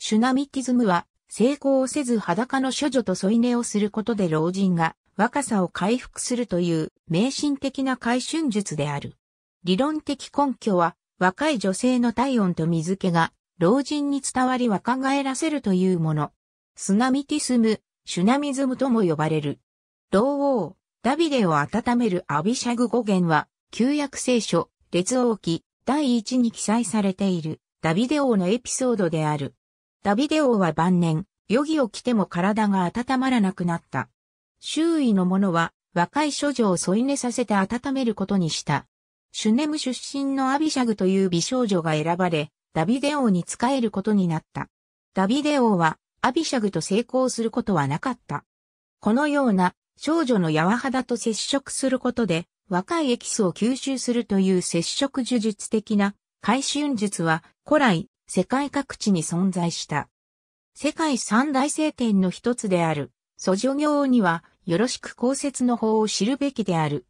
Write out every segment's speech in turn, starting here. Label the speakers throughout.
Speaker 1: シュナミティズムは、成功をせず裸の処女と添い寝をすることで老人が若さを回復するという迷信的な回春術である。理論的根拠は、若い女性の体温と水気が老人に伝わり若返らせるというもの。スナミティスム、シュナミズムとも呼ばれる。老王、ダビデを温めるアビシャグ語源は、旧約聖書、列王記、第一に記載されている、ダビデ王のエピソードである。ダビデ王は晩年、余儀を着ても体が温まらなくなった。周囲の者は若い処女を添い寝させて温めることにした。シュネム出身のアビシャグという美少女が選ばれ、ダビデ王に仕えることになった。ダビデ王はアビシャグと成功することはなかった。このような少女の柔肌と接触することで若いエキスを吸収するという接触呪術的な回春術は古来世界各地に存在した。世界三大聖典の一つである、祖女行には、よろしく公説の法を知るべきである。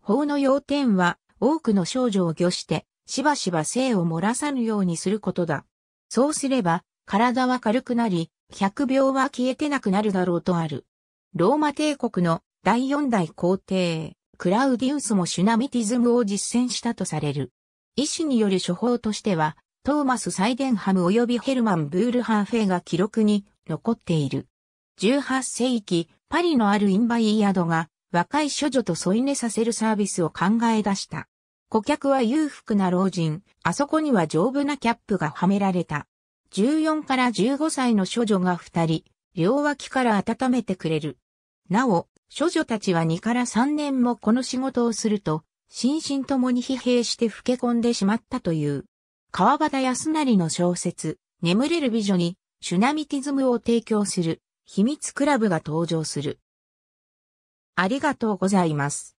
Speaker 1: 法の要点は、多くの少女を御して、しばしば性を漏らさぬようにすることだ。そうすれば、体は軽くなり、百病は消えてなくなるだろうとある。ローマ帝国の第四代皇帝、クラウディウスもシュナミティズムを実践したとされる。医師による処方としては、トーマス・サイデンハム及びヘルマン・ブールハーフェイが記録に残っている。18世紀、パリのあるインバイヤードが若い処女と添い寝させるサービスを考え出した。顧客は裕福な老人、あそこには丈夫なキャップがはめられた。14から15歳の処女が2人、両脇から温めてくれる。なお、処女たちは2から3年もこの仕事をすると、心身ともに疲弊して老け込んでしまったという。川端康成の小説、眠れる美女に、シュナミティズムを提供する、秘密クラブが登場する。ありがとうございます。